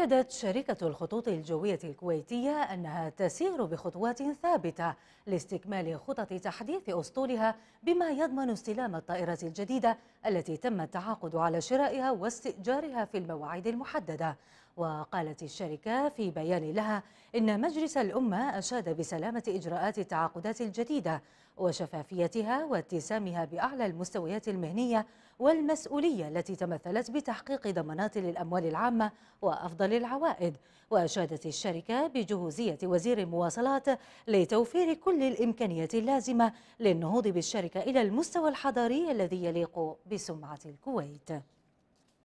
أكدت شركة الخطوط الجوية الكويتية أنها تسير بخطوات ثابتة لاستكمال خطط تحديث أسطولها بما يضمن استلام الطائرات الجديدة التي تم التعاقد على شرائها واستئجارها في المواعيد المحددة وقالت الشركة في بيان لها إن مجلس الأمة أشاد بسلامة إجراءات التعاقدات الجديدة وشفافيتها واتسامها بأعلى المستويات المهنية والمسؤولية التي تمثلت بتحقيق ضمانات للأموال العامة وأفضل العوائد وأشادت الشركة بجهوزية وزير المواصلات لتوفير كل الإمكانيات اللازمة للنهوض بالشركة إلى المستوى الحضاري الذي يليق بسمعة الكويت